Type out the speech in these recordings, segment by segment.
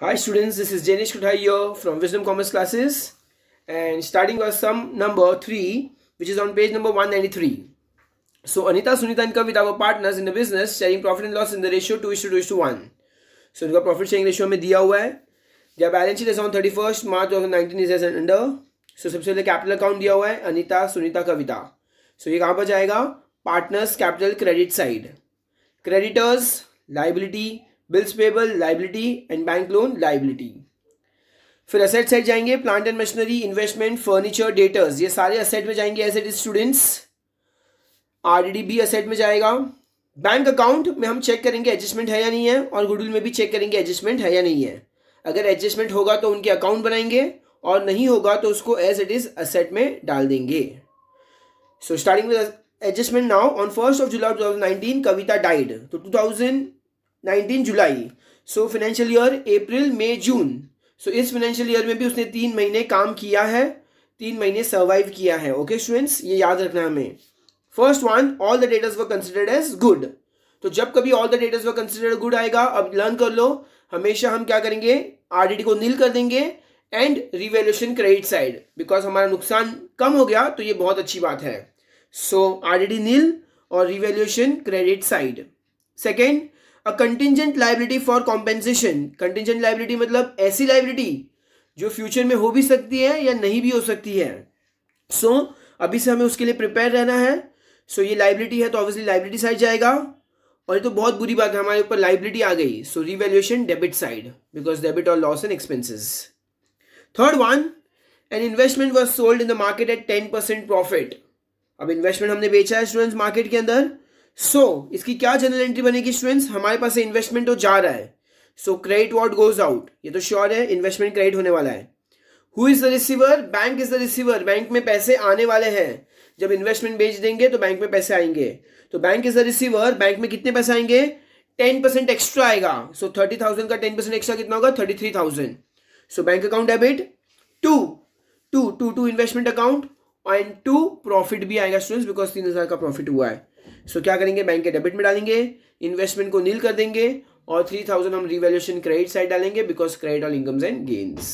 Hi students, this is Janish kuthai here from Wisdom Commerce Classes and starting our sum number 3 which is on page number 193. So Anita, Sunita and Kavita were partners in the business sharing profit and loss in the ratio 2 is to 2 is to 1. So उनका profit sharing ratio में दिया हुआ है their balance sheet is on 31st March 2019 is as under. So सबसे पहले capital account दिया हुआ है अनिता सुनीता कविता सो ये कहाँ पर जाएगा partners capital credit side creditors liability bills payable liability and bank loan liability फिर असेट साइड जाएंगे plant and machinery investment furniture debtors ये सारे असेट में जाएंगे एसेट स्टूडेंट्स आरडीडी भी असेट में जाएगा बैंक अकाउंट में हम चेक करेंगे एडजस्टमेंट है या नहीं है और गुडविल में भी चेक करेंगे एडजस्टमेंट है या नहीं है अगर एडजस्टमेंट होगा तो उनके अकाउंट बनाएंगे और नहीं होगा तो उसको एज इट इज असेट में डाल देंगे so starting with adjustment now on first of July two thousand Kavita died तो two thousand nineteen July so financial year April May June so इस फाइनेंशियल ईयर में भी उसने तीन महीने काम किया है तीन महीने सर्वाइव किया है ओके okay, स्टूडेंट्स ये याद रखना हमें first one all the debtors were considered as good तो जब कभी all the debtors were considered good आएगा अब लर्न कर लो हमेशा हम क्या करेंगे आरडीडी को नील कर देंगे and revaluation credit side because हमारा नुकसान कम हो गया तो ये बहुत अच्छी बात है सो आरडीडी नील और revaluation credit side second a contingent liability for compensation contingent liability मतलब ऐसी लाइबिलिटी जो फ्यूचर में हो भी सकती है या नहीं भी हो सकती है सो so, अभी से हमें उसके लिए प्रिपेयर रहना है सो so, ये लाइबिलिटी है तो ऑब्वियसली लाइबिलिटी साइड जाएगा और ये तो बहुत बुरी बात है हमारे ऊपर लाइबिलिटी आ गई so revaluation debit side because debit और loss and expenses third one an investment was sold in the market at ten percent profit अब इन्वेस्टमेंट हमने बेचा है स्टूडेंट्स मार्केट के अंदर सो so, इसकी क्या जनरल एंट्री बनेगी स्टूडेंट्स हमारे पास इन्वेस्टमेंट तो जा रहा है so credit what goes out ये तो श्योर है इन्वेस्टमेंट क्रेडिट होने वाला है who is the receiver bank is the receiver bank में पैसे आने वाले हैं जब इन्वेस्टमेंट बेच देंगे तो बैंक में पैसे आएंगे तो bank is the receiver bank में कितने पैसे आएंगे टेन परसेंट एक्स्ट्रा आएगा सो थर्टी थाउजेंड का टेन परसेंट एक्स्ट्रा कितना होगा thirty three thousand so bank account debit to to to to investment account and to profit भी आएगा स्टूडेंट्स बिकॉज तीन हजार का प्रॉफिट हुआ है सो क्या करेंगे बैंक के डेबिट में डालेंगे इन्वेस्टमेंट को नील कर देंगे और थ्री थाउजेंड हम रिवेल्यूशन क्रेडिट साइड डालेंगे because credit all incomes and gains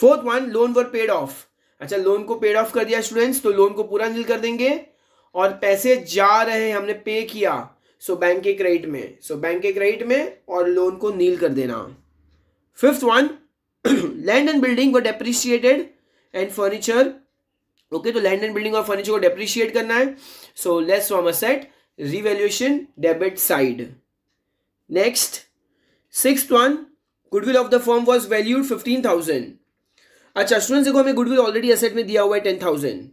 fourth one loan were paid off अच्छा लोन को पेड ऑफ कर दिया स्टूडेंट्स तो लोन को पूरा नील कर देंगे और पैसे जा रहे हैं हमने पे किया सो बैंक के क्रेडिट में सो बैंक के क्रेडिट में और लोन को नील कर देना fifth one land and building were depreciated and furniture okay तो लैंड एंड बिल्डिंग और फर्नीचर को डेप्रिशिएट करना है so less from asset revaluation debit side next six one goodwill of the firm was valued fifteen thousand अच्छा student देखो हमें goodwill already asset में दिया हुआ है टेन थाउजेंड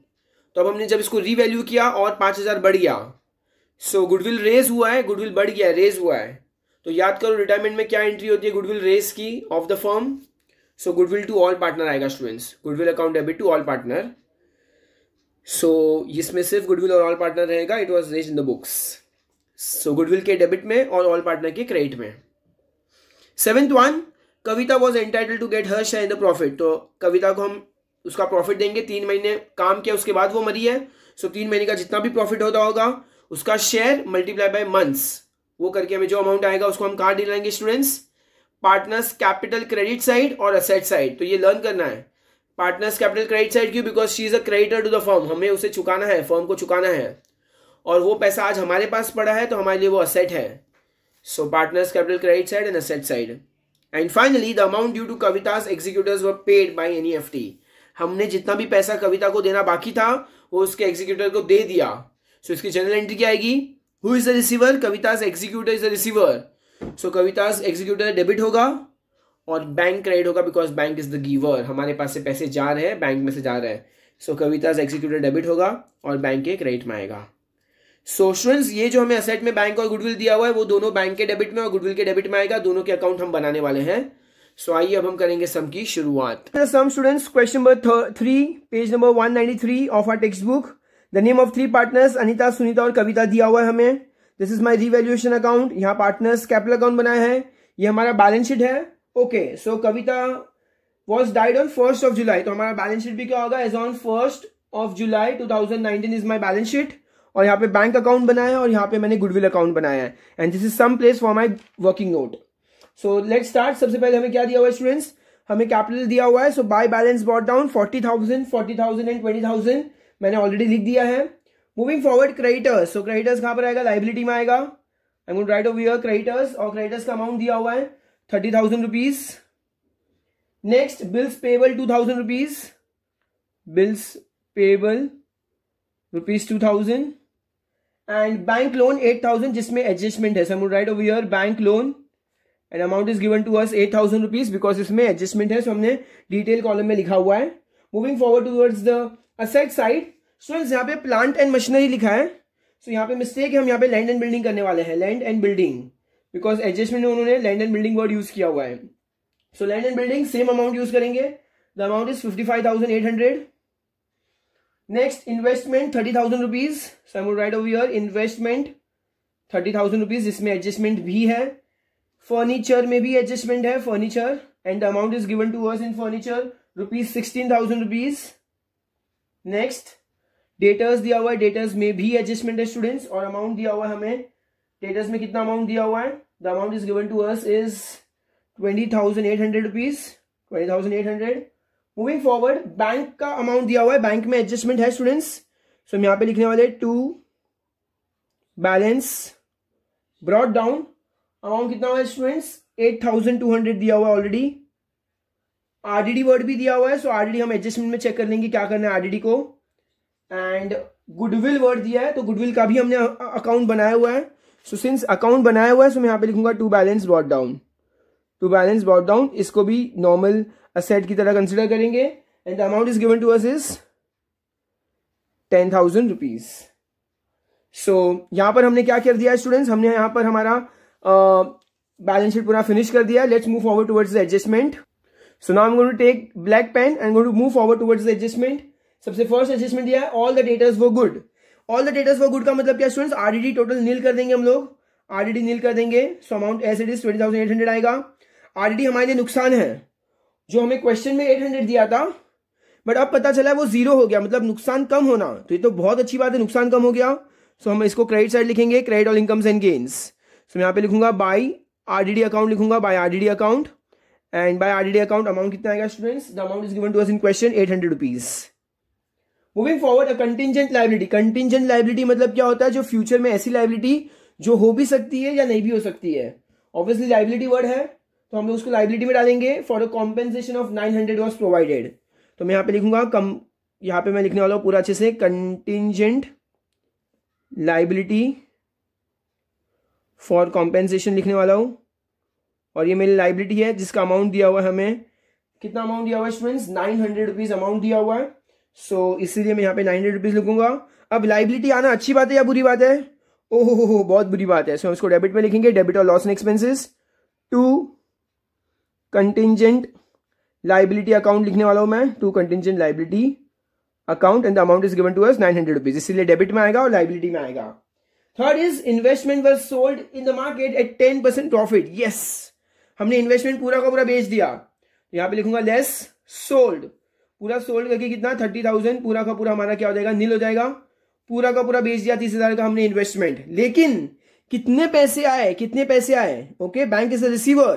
तो अब हमने जब इसको रीवैल्यू किया और पाँच हज़ार बढ़ गया सो गुडविल रेज हुआ है गुडविल बढ़ गया है रेज हुआ है तो याद करो रिटायरमेंट में क्या एंट्री होती है गुडविल रेज की of the firm so goodwill to all partner आएगा students goodwill account debit to all partner so इसमें सिर्फ गुडविल और ऑल पार्टनर रहेगा it was raise in the books so goodwill के डेबिट में और ऑल पार्टनर के क्रेडिट में seventh one Kavita was entitle to get her share in the profit तो कविता को हम उसका प्रॉफिट देंगे तीन महीने काम किया उसके बाद वो मरी है सो so, तीन महीने का जितना भी प्रॉफिट होता होगा उसका शेयर मल्टीप्लाई बाय मंथ्स वो करके हमें जो अमाउंट आएगा उसको हम कहाँ डिलाएंगे students partners capital credit side और असेट साइड तो ये लर्न करना है पार्टनर्स कैपिटल क्रेडिट साइड क्यों because she is a creditor to the firm हमें उसे चुकाना है फॉर्म को चुकाना है और वो पैसा आज हमारे पास पड़ा है तो हमारे लिए वो असेट है so partners capital credit side and asset side and finally the amount due to Kavita's executors were paid by NEFT हमने जितना भी पैसा कविता को देना बाकी था वो उसके एग्जीक्यूटर को दे दिया सो so, इसकी जनरल एंट्री क्या आएगी who is the receiver Kavita's executor is the receiver so Kavita's executor debit होगा और बैंक क्रेडिट होगा because bank is the giver हमारे पास से पैसे जा रहे हैं बैंक में से जा रहे हैं सो कविता एग्जीक्यूटिव डेबिट होगा और बैंक के क्रेडिट में आएगा सो so, ये जो हमें असेट में बैंक और गुडविल दिया हुआ है वो दोनों बैंक के डेबिट में और गुडविल के डेबिट में आएगा दोनों के अकाउंट हम बनाने वाले हैं सो so, आइए अब हम करेंगे सम की शुरुआत sum students question number three page number one three of our text book the name of three partners Anita Sunita और कविता दिया हुआ है हमें this is my revaluation account यहाँ पार्टनर्स कैपिटल अकाउंट बनाया है ये हमारा बैलेंस शीट है okay so Kavita was died on first of July तो हमारा बैलेंस शीट भी क्या होगा as on first of July 2019 is my balance sheet और यहाँ पे बैंक अकाउंट बनाया है और यहाँ पे मैंने गुडविल अकाउंट बनाया है and this is some place for my working note so let start सबसे पहले हमें क्या दिया हुआ है स्टूडेंट्स हमें कैपिटल दिया हुआ है so by balance brought down forty thousand forty thousand and twenty thousand मैंने ऑलरेडी लिख दिया है moving forward creditors so creditors कहाँ पर आएगा लाइबिलिटी में आएगा I could write your creditors और क्रेडिटर्स का अमाउंट दिया हुआ है thirty thousand rupees next bills payable two thousand rupees bills payable rupees two thousand and bank loan eight thousand जिसमें एडजस्टमेंट है some right over year bank loan and amount is given to us eight thousand rupees because इसमें adjustment है so हमने detail column में लिखा हुआ है moving forward towards the asset side so यहाँ पे प्लांट एंड मशीनरी लिखा है सो so, यहाँ पे मिस्टेक है हम यहाँ पे लैंड एंड बिल्डिंग करने वाले हैं land and building because adjustment में उन्होंने land and building word use किया हुआ है so land and building same amount use करेंगे the amount is fifty five thousand eight hundred next investment thirty thousand rupees so I write over here investment thirty thousand rupees इसमें adjustment भी है furniture में भी adjustment है furniture and the amount is given to us in furniture rupees sixteen thousand rupees next debtors दिया हुआ है debtors में भी एडजस्टमेंट है स्टूडेंट्स और अमाउंट दिया हुआ है हमें टेटस में कितना अमाउंट दिया हुआ है the amount is given to us is twenty thousand eight hundred rupees twenty thousand eight hundred moving forward bank का अमाउंट दिया हुआ है बैंक में एडजस्टमेंट है स्टूडेंट्स सो हम यहाँ पे लिखने वाले to balance brought down amount कितना हुआ है students eight thousand two hundred दिया हुआ है ऑलरेडी आरडीडी वर्ड भी दिया हुआ है सो आरडीडी हम एडजस्टमेंट में चेक कर लेंगे क्या करना है आरडीडी को एंड गुडविल वर्ड दिया है तो गुडविल का भी हमने अकाउंट बनाया हुआ है सो सिंस अकाउंट बनाया हुआ है सो मैं यहाँ पे लिखूंगा to balance brought down to balance brought down इसको भी नॉर्मल असेट की तरह कंसिडर करेंगे and the amount is given to us is ten thousand rupees so यहां पर हमने क्या कर दिया स्टूडेंट्स हमने यहां पर हमारा बैलेंस शीट पूरा फिनिश कर दिया let's move forward towards the adjustment so now I am going to take black pen and going to move forward towards the adjustment सबसे फर्स्ट एडजस्टमेंट दिया ऑल द डेटाज वो good all the debtors for good का मतलब क्या students RDD total नील कर देंगे हम लोग आरडीडी नील कर देंगे so amount as it is twenty thousand eight hundred आएगा आरडीडी हमारे लिए नुकसान है जो हमें क्वेश्चन में एट हंड्रेड दिया था बट अब पता चला है वो जीरो हो गया मतलब नुकसान कम होना तो ये तो बहुत अच्छी बात है नुकसान कम हो गया सो so, हम इसको क्रेडिट साइड लिखेंगे credit all incomes and gains so मैं यहाँ पे लिखूंगा बाय आरडीडी अकाउंट लिखूंगा by RDD account and by RDD account amount कितना आएगा students the amount is given to us in question eight hundred rupees moving forward a contingent liability contingent liability मतलब क्या होता है जो फ्यूचर में ऐसी लाइबिलिटी जो हो भी सकती है या नहीं भी हो सकती है ऑब्वियसली लाइबिलिटी वर्ड है तो हम लोग उसको लाइबिलिटी में डालेंगे for a compensation of nine hundred was provided तो मैं यहाँ पे लिखूंगा कम यहाँ पे मैं लिखने वाला हूँ पूरा अच्छे से कंटिजेंट लाइबिलिटी फॉर कॉम्पेंसेशन लिखने वाला हूँ और ये मेरी लाइबिलिटी है जिसका अमाउंट दिया हुआ है हमें कितना अमाउंट दिया हुआ है students nine hundred rupees amount दिया हुआ है सो so, इसलिए मैं यहाँ पे नाइन हंड्रेड लिखूंगा अब लाइबिलिटी आना अच्छी बात है या बुरी बात है ओहो हो हो बहुत बुरी बात है सो so, उसको डेबिट में लिखेंगे डेबिट और loss and expenses to contingent liability account लिखने वाला हूं मैं to contingent liability account and the amount is given to us nine hundred rupees इसलिए डेबिट में आएगा और लाइबिलिटी में आएगा third is investment was sold in the market at ten percent profit yes हमने इन्वेस्टमेंट पूरा का पूरा बेच दिया यहां पे लिखूंगा लेस सोल्ड पूरा सोल्ड करके कितना थर्टी थाउजेंड पूरा का पूरा हमारा क्या हो जाएगा नील हो जाएगा पूरा का पूरा बेच दिया तीस हजार का हमने इन्वेस्टमेंट लेकिन कितने पैसे आए कितने पैसे आए okay bank is a receiver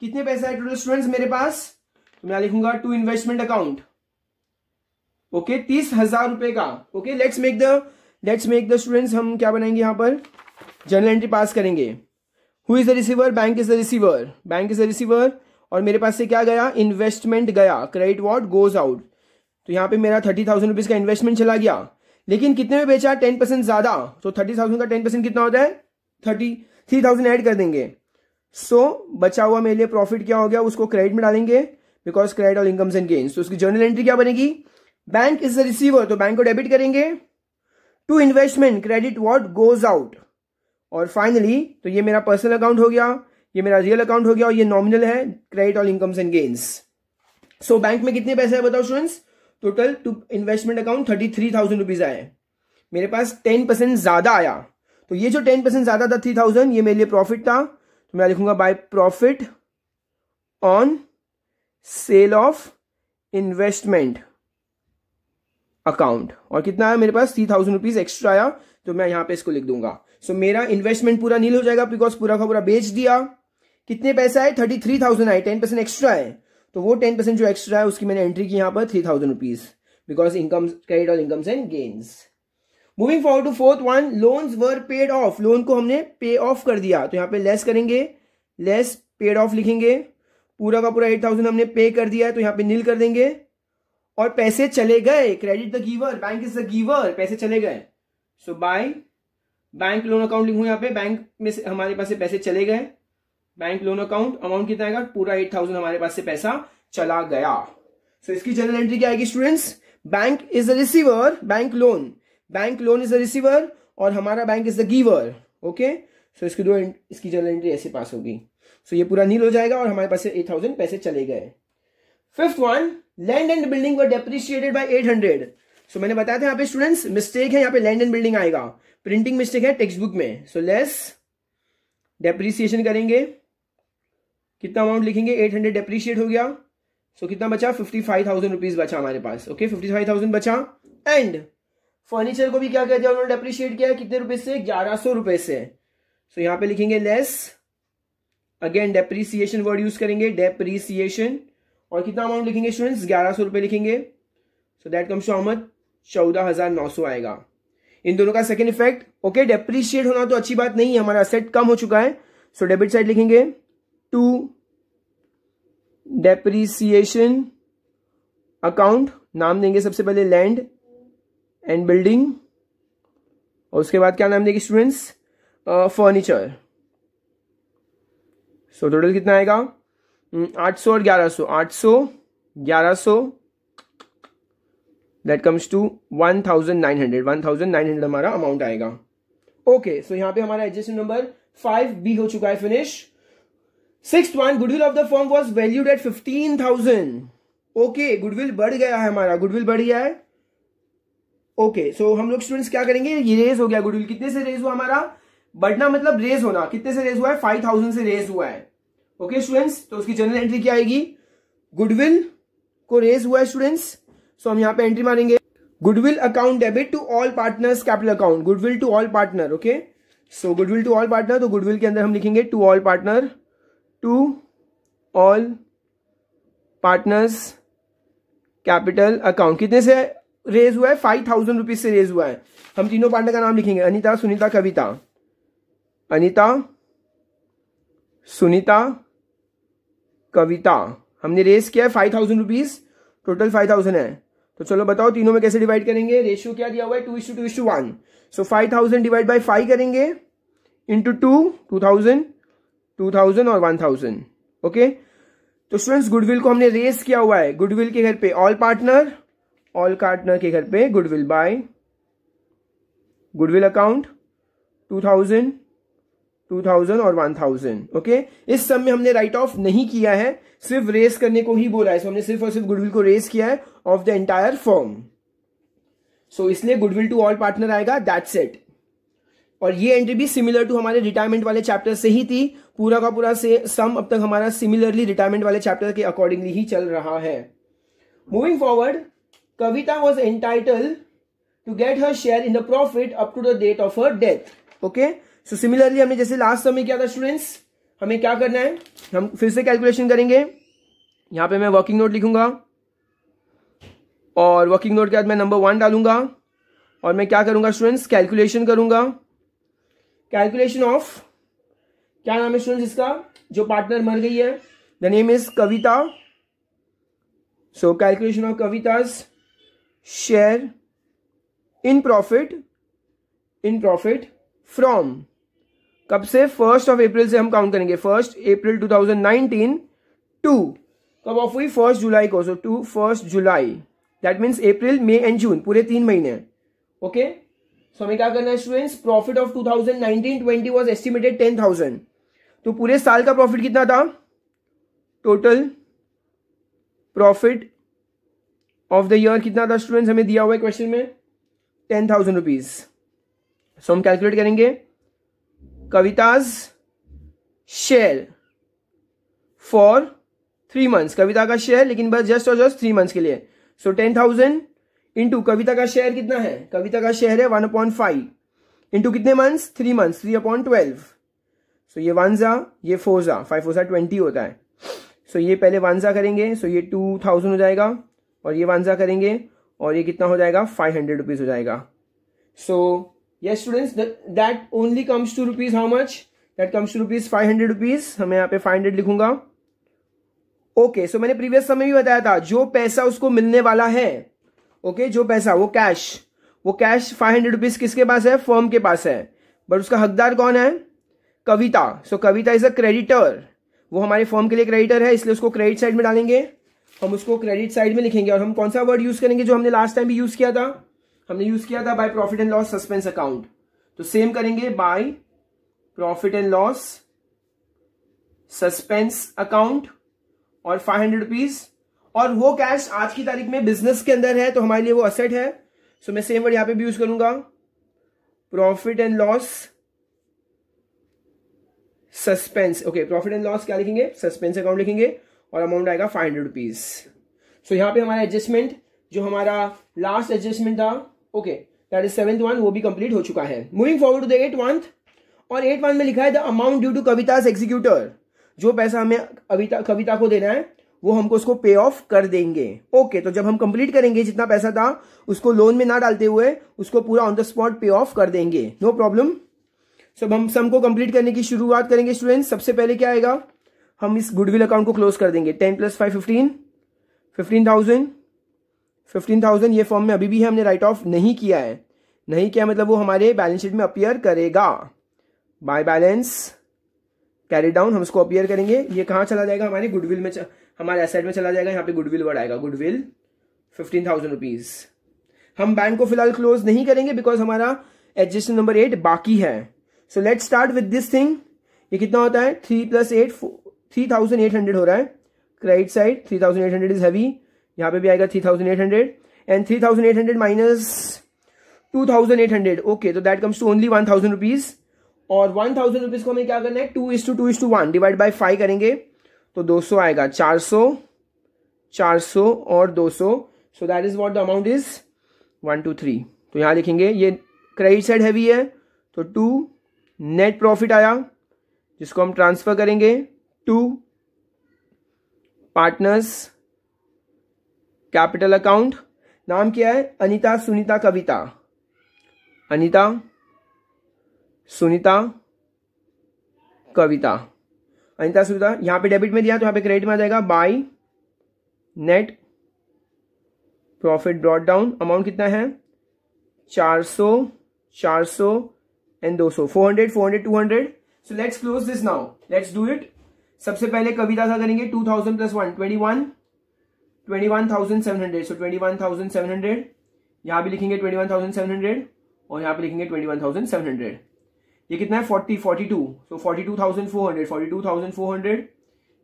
कितने पैसे आए टोटल स्टूडेंट्स मेरे पास तो मैं लिखूंगा टू इन्वेस्टमेंट अकाउंट ओके तीस हजार रुपए का okay let's make the let's make the students हम क्या बनाएंगे यहां पर जर्नल एंट्री पास करेंगे who is the receiver bank is the receiver bank is the receiver और मेरे पास से क्या गया इन्वेस्टमेंट गया क्रेडिट वॉट गोज आउट तो यहाँ पे मेरा थर्टी थाउजेंड रुपीज का इन्वेस्टमेंट चला गया लेकिन कितने में बेचा टेन परसेंट ज्यादा तो थर्टी थाउजेंड का टेन परसेंट कितना होता है थर्टी थ्री थाउजेंड एड कर देंगे सो so, बचा हुआ मेरे लिए प्रॉफिट क्या हो गया उसको क्रेडिट में डालेंगे because credit all incomes and gains तो उसकी जर्नल एंट्री क्या बनेगी बैंक इज द रिसीवर तो बैंक को डेबिट करेंगे to investment credit what goes out और फाइनली तो ये मेरा पर्सनल अकाउंट हो गया ये मेरा रियल अकाउंट हो गया और ये नॉमिनल है credit all incomes and gains so bank में कितने पैसे है बताओ students total to investment account thirty three thousand rupees आए मेरे पास टेन परसेंट ज्यादा आया तो ये जो टेन परसेंट ज्यादा था थ्री थाउजेंड ये मेरे लिए प्रॉफिट था तो मैं लिखूंगा by profit on sale of investment account और कितना आया मेरे पास थ्री थाउजेंड रुपीज एक्स्ट्रा आया तो मैं यहां पे इसको लिख दूंगा सो so, मेरा इन्वेस्टमेंट पूरा नील हो जाएगा बिकॉज पूरा का पूरा बेच दिया कितने पैसे आए थर्टी थ्री थाउजेंड आए टेन परसेंट एक्स्ट्रा है तो वो टेन परसेंट जो एक्स्ट्रा है उसकी मैंने एंट्री की यहां पर three thousand rupees because income credit on incomes and gains moving for to fourth one loans were paid off loan को हमने पे ऑफ कर दिया तो यहाँ पे लेस करेंगे लेस पेड ऑफ लिखेंगे पूरा का पूरा एट थाउजेंड हमने पे कर दिया है तो यहाँ पे नील कर देंगे और पैसे चले गए credit the giver bank is the giver पैसे चले गए so by bank loan account लिखू यहाँ पे बैंक में हमारे पास से पैसे चले गए बैंक लोन अकाउंट अमाउंट कितना आएगा पूरा एट थाउजेंड हमारे पास से पैसा चला गया सो so, इसकी जनरल एंट्री क्या आएगी students bank is a receiver bank loan bank loan is a receiver और हमारा bank is the giver okay so इसकी दो इसकी जनरल एंट्री ऐसे पास होगी सो so, ये पूरा नील हो जाएगा और हमारे पास से एट थाउजेंड पैसे चले गए fifth one land and building were depreciated by eight hundred so मैंने बताया था यहाँ पे स्टूडेंट्स मिस्टेक है यहाँ पे लैंड एंड बिल्डिंग आएगा प्रिंटिंग मिस्टेक है टेक्स्ट बुक में सो लेस डेप्रिसिएशन करेंगे कितना अमाउंट लिखेंगे एट हंड्रेड डेप्रीशिएट हो गया सो so, कितना बचा फिफ्टी फाइव थाउजेंड रुपीज बचा हमारे पास ओके फिफ्टी फाइव थाउजेंड बचा एंड फर्नीचर को भी क्या कहते हैं उन्होंने डेप्रीशिएट किया कितने रुपए से ग्यारह सौ रुपए से सो so, यहां पे लिखेंगे less again depreciation word use करेंगे डेप्रीसिएशन और कितना अमाउंट लिखेंगे स्टूडेंट्स ग्यारह सौ रुपए लिखेंगे so that comes to Ahmad चौदह हजार नौ सौ आएगा इन दोनों का सेकेंड इफेक्ट ओके डेप्रीशिएट होना तो अच्छी बात नहीं है हमारा सेट कम हो चुका है सो डेबिट साइड लिखेंगे टू डेप्रीसिएशन अकाउंट नाम देंगे सबसे पहले लैंड एंड बिल्डिंग और उसके बाद क्या नाम देंगे स्टूडेंट्स फर्नीचर सो टोटल कितना आएगा हम्म, आठ सौ और ग्यारह सौ आठ सौ ग्यारह सौ that comes to one thousand nine hundred one thousand nine hundred हमारा अमाउंट आएगा ओके सो यहां पे हमारा एडजस्टमेंट नंबर फाइव बी हो चुका है finish sixth one goodwill of the firm was valued at fifteen thousand okay goodwill बढ़ गया है हमारा गुडविल बढ़ गया है ओके okay, सो so हम लोग स्टूडेंट्स क्या करेंगे ये रेज हो गया गुडविल कितने से रेज हुआ हमारा बढ़ना मतलब रेज होना कितने से रेज हुआ है फाइव थाउजेंड से रेज हुआ है ओके okay, स्टूडेंट्स तो उसकी जनरल एंट्री क्या आएगी गुडविल को रेज हुआ है स्टूडेंट्स सो हम यहां पे एंट्री मारेंगे goodwill account debit to all partners capital account goodwill to all partner okay so goodwill to all partner तो गुडविल के अंदर हम लिखेंगे to all partner to all partners capital account कितने से रेज हुआ है फाइव थाउजेंड रुपीज से रेज हुआ है हम तीनों पार्टनर का नाम लिखेंगे अनिता सुनीता कविता अनिता सुनीता कविता हमने रेस किया है five thousand rupees total five thousand है तो चलो बताओ तीनों में कैसे डिवाइड करेंगे रेशियो क्या दिया हुआ है two issue two issue one so five thousand divide by five करेंगे into two two thousand two thousand और वन थाउजेंड ओके तो स्टूडेंट्स गुडविल को हमने रेस किया हुआ है गुडविल के घर पे ऑल पार्टनर ऑल पार्टनर के घर पे goodwill by goodwill account two thousand two thousand और वन थाउजेंड ओके इस समय में हमने राइट ऑफ नहीं किया है सिर्फ रेस करने को ही बोला है so, हमने सिर्फ और सिर्फ गुडविल को रेस किया है of the entire firm so इसलिए गुडविल टू ऑल पार्टनर आएगा दैट सेट और ये एंट्री भी सिमिलर टू हमारे रिटायरमेंट वाले चैप्टर से ही थी पूरा का पूरा से सम अब तक हमारा सिमिलरली रिटायरमेंट वाले चैप्टर के अकॉर्डिंगली ही चल रहा है moving forward Kavita was entitle to get her share in the profit up to the date of her death okay so similarly हमने जैसे लास्ट समय किया था स्टूडेंट्स हमें क्या करना है हम फिर से कैलकुलेशन करेंगे यहां पे मैं वर्किंग नोट लिखूंगा और वर्किंग नोट के बाद मैं नंबर वन डालूंगा और मैं क्या करूंगा स्टूडेंट्स कैलकुलेशन करूंगा कैलकुलेशन ऑफ क्या नाम है स्टूडेंट इसका जो पार्टनर मर गई है the name is Kavita so calculation of Kavita's share in profit in profit from कब से फर्स्ट ऑफ अप्रैल से हम काउंट करेंगे फर्स्ट अप्रैल 2019 टू कब ऑफ हुई फर्स्ट जुलाई को so to first July that means April May and June पूरे तीन महीने ओके okay? सो हमें क्या करना है students profit of 2019-20 was estimated 10,000 तो पूरे साल का प्रॉफिट कितना था total profit of the year कितना था स्टूडेंट्स हमें दिया हुआ है क्वेश्चन में टेन थाउजेंड रुपीज सो हम कैलकुलेट करेंगे Kavita's share for three months Kavita का शेयर लेकिन बस जस्ट और जस्ट थ्री मंथ्स के लिए so ten thousand into Kavita का शेयर कितना है कविता का शेयर है वन अपॉइंट फाइव इंटू कितने months three months three upon twelve so ये वन जा ये फोर जा फाइव फोर जा ट्वेंटी होता है सो so ये पहले वन जा करेंगे सो so ये टू थाउजेंड हो जाएगा और ये वन जा करेंगे और ये कितना हो जाएगा फाइव हंड्रेड रुपीज़ हो जाएगा सो ये students that only comes to rupees how much that comes to rupees five hundred rupees हमें यहाँ पे फाइव हंड्रेड लिखूंगा ओके okay, सो so मैंने प्रीवियस समय भी बताया था जो पैसा उसको मिलने वाला है ओके जो पैसा वो कैश वो कैश फाइव हंड्रेड रुपीज किसके पास है फर्म के पास है बट उसका हकदार कौन है Kavita so so, Kavita is a creditor वो हमारे फॉर्म के लिए क्रेडिटर है इसलिए उसको क्रेडिट साइड में डालेंगे हम उसको क्रेडिट साइड में लिखेंगे और हम कौन सा वर्ड यूज करेंगे जो हमने लास्ट टाइम भी यूज किया था हमने यूज किया था by profit and loss suspense account तो सेम करेंगे by profit and loss suspense account और फाइव हंड्रेड रुपीज और वो कैश आज की तारीख में बिजनेस के अंदर है तो हमारे लिए वो असेट है सो मैं सेम वर्ड यहां पे भी यूज करूंगा profit and loss suspense okay profit and loss क्या लिखेंगे सस्पेंस अकाउंट लिखेंगे और अमाउंट आएगा फाइव हंड्रेड रुपीज सो यहां पे हमारा एडजस्टमेंट जो हमारा लास्ट एडजस्टमेंट था okay that is seventh one वो भी कंप्लीट हो चुका है moving forward to the eight one और एट वन में लिखा है the amount due to Kavita's executor जो पैसा हमें अविता कविता को देना है वो हमको उसको पे ऑफ कर देंगे ओके तो जब हम कंप्लीट करेंगे जितना पैसा था उसको लोन में ना डालते हुए उसको पूरा on the spot pay off कर देंगे नो प्रॉब्लम सब हम सम को कंप्लीट करने की शुरुआत करेंगे स्टूडेंट सबसे पहले क्या आएगा हम इस गुडविल अकाउंट को क्लोज कर देंगे ten plus five fifteen fifteen thousand fifteen thousand ये फॉर्म में अभी भी हमने राइट ऑफ नहीं किया है नहीं किया मतलब वो हमारे बैलेंस शीट में अपियर करेगा बाय बैलेंस कैरी डाउन हम उसको अपियर करेंगे ये कहाँ चला जाएगा हमारे गुडविल में हमारे एसेट में चला जाएगा यहाँ पे गुडविल वर्ड आएगा गुडविल फिफ्टीन थाउजेंड रुपीज हम बैंक को फिलहाल क्लोज नहीं करेंगे बिकॉज हमारा एडजस्टमेंट नंबर एट बाकी है so let start with this thing ये कितना होता है three plus eight three thousand eight hundred हो रहा है credit side three thousand eight hundred is heavy यहाँ पे भी आएगा three thousand eight hundred and three thousand eight hundred minus two thousand eight hundred okay तो that comes to only one thousand rupees और one thousand rupees को हमें क्या करना है two is to two is two one divide by five करेंगे तो 200 आएगा 400 400 और 200 so so that is what the amount is one two three तो यहाँ देखेंगे ये क्रेडिट साइड हैवी है तो टू नेट प्रॉफिट आया जिसको हम ट्रांसफ़र करेंगे टू पार्टनर्स कैपिटल अकाउंट नाम क्या है अनीता सुनीता कविता अनीता सुनीता कविता अनिता सुविधा यहाँ पे डेबिट में दिया तो यहाँ पे क्रेडिट में आ जाएगा by net profit brought down amount कितना है चार सौ चार सौ एंड दो सौ four hundred four hundred two hundred so let's close this now let's do it सबसे पहले कभी का करेंगे two thousand plus one twenty one twenty one thousand seven hundred so twenty one thousand seven hundred यहाँ भी लिखेंगे twenty one thousand seven hundred और यहाँ पे लिखेंगे twenty one thousand seven hundred ये कितना है forty forty two so forty two thousand four hundred forty two thousand four hundred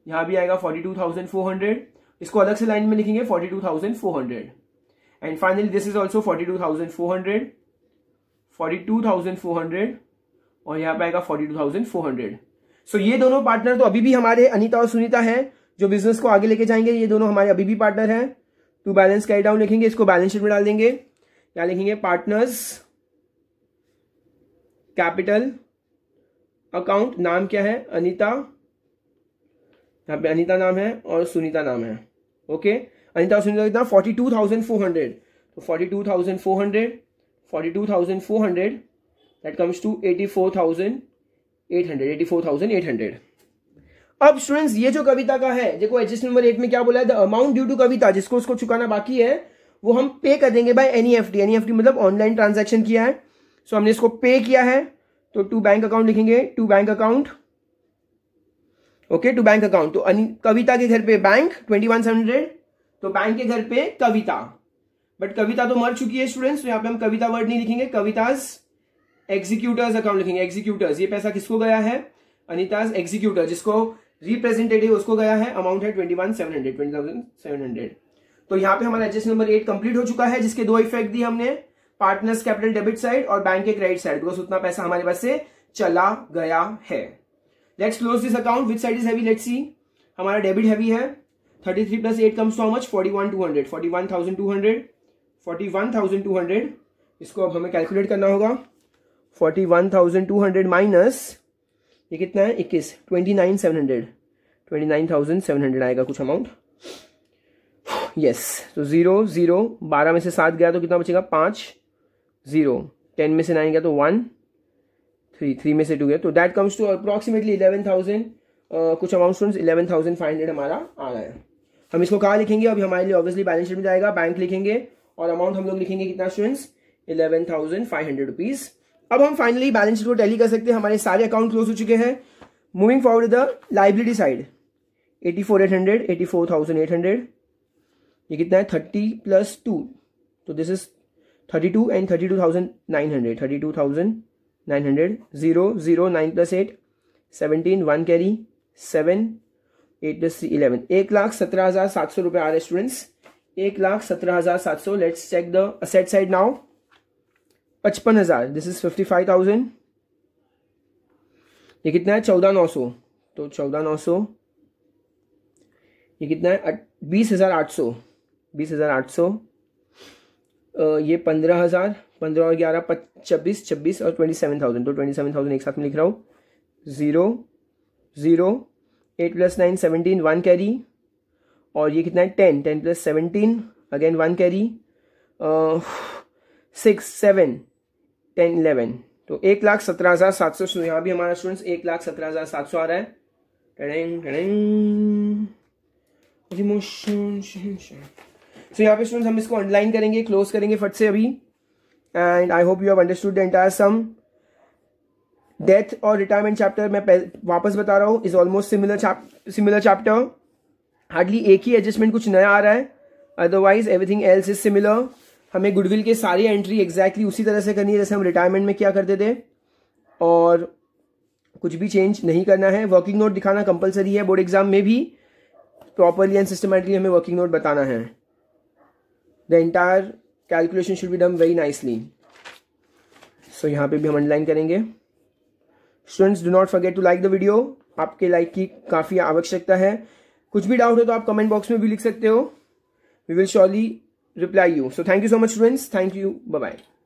यहाँ भी आएगा forty two thousand four hundred इसको अलग से लाइन में लिखेंगे forty two thousand four hundred and finally this is also forty two thousand four hundred forty two thousand four hundred और यहाँ पे आएगा forty two thousand four hundred so ये दोनों पार्टनर तो अभी भी हमारे अनिता और सुनीता है जो बिजनेस को आगे लेके जाएंगे ये दोनों हमारे अभी भी पार्टनर है टू बैलेंस कैरी डाउन लिखेंगे इसको बैलेंस शीट में डाल देंगे क्या लिखेंगे पार्टनर्स कैपिटल अकाउंट नाम क्या है अनीता यहाँ पे अनीता नाम है और सुनीता नाम है ओके अनीता और सुनीता कितना forty two thousand four hundred forty two thousand four hundred forty two thousand four hundred that comes to eighty four thousand eight hundred eighty four thousand eight hundred अब स्टूडेंट्स ये जो कविता का है देखो एडजस्ट नंबर एट में क्या बोला है the amount due to Kavita जिसको उसको चुकाना बाकी है वो हम पे कर देंगे बाय एनी एफ एफ मतलब ऑनलाइन ट्रांजेक्शन किया है सो हमने इसको पे किया है तो टू बैंक अकाउंट लिखेंगे to bank account okay to bank account तो कविता के घर पे बैंक ट्वेंटी वन हंड्रेड तो बैंक के घर पे कविता बट कविता तो मर चुकी है स्टूडेंट्स तो यहां पे हम कविता वर्ड नहीं लिखेंगे कविताज एग्जीक्यूटर्स अकाउंट लिखेंगे एग्जीक्यूटर्स ये पैसा किसको गया है अनिताज एग्जीक्यूटर जिसको रिप्रेजेंटेटिव उसको गया है अमाउंट है twenty one seven hundred twenty thousand seven hundred तो यहां पे हमारा एडजस्ट नंबर एट कंप्लीट हो चुका है जिसके दो इफेक्ट दिए हमने पार्टनर्स कैपिटल डेबिट साइड और बैंक के क्रेडिट साइड बिकॉज उतना पैसा हमारे पास से चला गया है let's close this account which side is heavy let's see हमारा डेबिट हैवी है thirty three plus eight comes to much forty one two hundred forty one thousand two hundred forty one thousand two hundred इसको अब हमें calculate करना होगा forty one thousand two hundred minus ये कितना है इक्कीस twenty nine seven hundred twenty nine thousand seven hundred आएगा कुछ अमाउंट यस तो जीरो जीरो बारह में से सात गया तो कितना बचेगा पांच ज़ीरो टेन में से नाइन गया तो वन थ्री थ्री में से टू गया तो that comes to approximately eleven thousand कुछ amount students eleven thousand five hundred हमारा आ रहा है हम इसको कहाँ लिखेंगे अभी हमारे लिए ऑब्वियसली बैलेंस शीट में जाएगा बैंक लिखेंगे और अमाउंट हम लोग लिखेंगे कितना students eleven thousand five hundred rupees अब हम फाइनली बैलेंस शीट को टैली कर सकते हैं हमारे सारे अकाउंट क्लोज हो चुके हैं moving forward the liability side eighty four eight hundred eighty four thousand eight hundred ये कितना है थर्टी प्लस टू तो this is thirty two and thirty two thousand nine hundred thirty two thousand nine hundred zero zero nine plus eight seventeen one carry seven eight plus three eleven एक लाख सत्रह हज़ार सात सौ रुपए आ रहे students एक लाख सत्रह हज़ार सात सौ let's check the asset side now पचपन हज़ार this is fifty five thousand ये कितना है चौदह नौ सौ तो चौदह नौ सौ ये कितना है बीस हज़ार आठ सौ बीस हज़ार आठ सौ ये पंद्रह हज़ार पंद्रह और ग्यारह छब्बीस छब्बीस और ट्वेंटी सेवन थाउजेंड तो ट्वेंटी सेवन थाउजेंड एक साथ में लिख रहा हूँ zero zero eight plus nine seventeen one carry और ये कितना है ten ten plus seventeen again one carry six seven ten eleven तो एक लाख सत्रह हज़ार सात सौ यहाँ भी हमारा स्टूडेंट्स एक लाख सत्रह हज़ार सात सौ आ रहा है टेंग, टेंग, टेंग, टेंग, टेंग, टेंग, टेंग, टेंग, सो यहाँ पे स्टूडेंट्स हम इसको अंडरलाइन करेंगे क्लोज करेंगे फट से अभी and I hope you have understood the entire some death और रिटायरमेंट चैप्टर मैं वापस बता रहा हूँ is almost similar similar chapter hardly एक ही एडजस्टमेंट कुछ नया आ रहा है otherwise everything else is similar हमें गुडविल के सारी एंट्री एग्जैक्टली exactly उसी तरह से करनी है जैसे हम रिटायरमेंट में क्या करते थे और कुछ भी चेंज नहीं करना है वर्किंग नोट दिखाना कंपलसरी है बोर्ड एग्जाम में भी प्रॉपरली एंड सिस्टमेटिकली हमें वर्किंग नोट बताना है the entire calculation should be done very nicely so यहाँ पे भी हम अंडरलाइन करेंगे students do not forget to like the video आपके लाइक की काफ़ी आवश्यकता है कुछ भी डाउट हो तो आप कमेंट बॉक्स में भी लिख सकते हो we will surely reply you so thank you so much students thank you bye bye